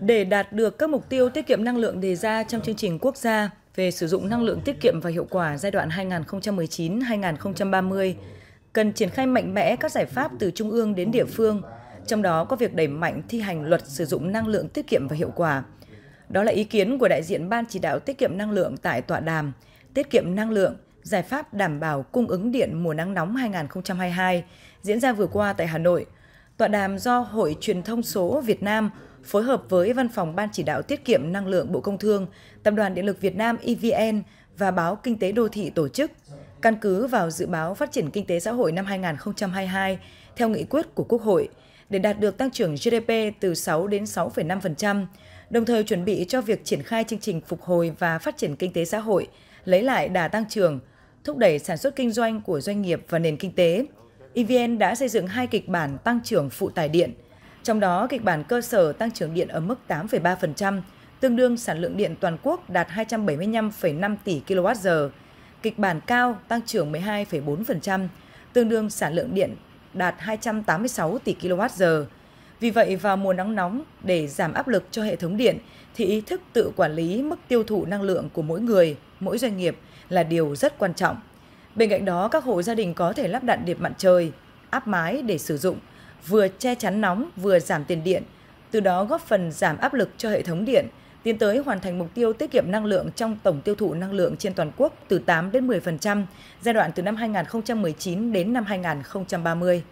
Để đạt được các mục tiêu tiết kiệm năng lượng đề ra trong chương trình quốc gia về sử dụng năng lượng tiết kiệm và hiệu quả giai đoạn 2019-2030, cần triển khai mạnh mẽ các giải pháp từ trung ương đến địa phương, trong đó có việc đẩy mạnh thi hành luật sử dụng năng lượng tiết kiệm và hiệu quả. Đó là ý kiến của đại diện Ban chỉ đạo tiết kiệm năng lượng tại tọa đàm Tiết kiệm năng lượng, giải pháp đảm bảo cung ứng điện mùa nắng nóng 2022 diễn ra vừa qua tại Hà Nội – Tọa đàm do Hội Truyền thông số Việt Nam phối hợp với Văn phòng Ban chỉ đạo tiết kiệm năng lượng Bộ Công Thương, Tập đoàn Điện lực Việt Nam EVN và báo Kinh tế đô thị tổ chức, căn cứ vào dự báo phát triển kinh tế xã hội năm 2022 theo nghị quyết của Quốc hội để đạt được tăng trưởng GDP từ 6 đến 6,5%, đồng thời chuẩn bị cho việc triển khai chương trình phục hồi và phát triển kinh tế xã hội, lấy lại đà tăng trưởng, thúc đẩy sản xuất kinh doanh của doanh nghiệp và nền kinh tế – EVN đã xây dựng hai kịch bản tăng trưởng phụ tải điện. Trong đó, kịch bản cơ sở tăng trưởng điện ở mức 8,3%, tương đương sản lượng điện toàn quốc đạt 275,5 tỷ kWh. Kịch bản cao tăng trưởng 12,4%, tương đương sản lượng điện đạt 286 tỷ kWh. Vì vậy, vào mùa nắng nóng, để giảm áp lực cho hệ thống điện, thì ý thức tự quản lý mức tiêu thụ năng lượng của mỗi người, mỗi doanh nghiệp là điều rất quan trọng. Bên cạnh đó, các hộ gia đình có thể lắp đặt điệp mặt trời, áp mái để sử dụng, vừa che chắn nóng vừa giảm tiền điện, từ đó góp phần giảm áp lực cho hệ thống điện, tiến tới hoàn thành mục tiêu tiết kiệm năng lượng trong tổng tiêu thụ năng lượng trên toàn quốc từ 8 đến 10% giai đoạn từ năm 2019 đến năm 2030.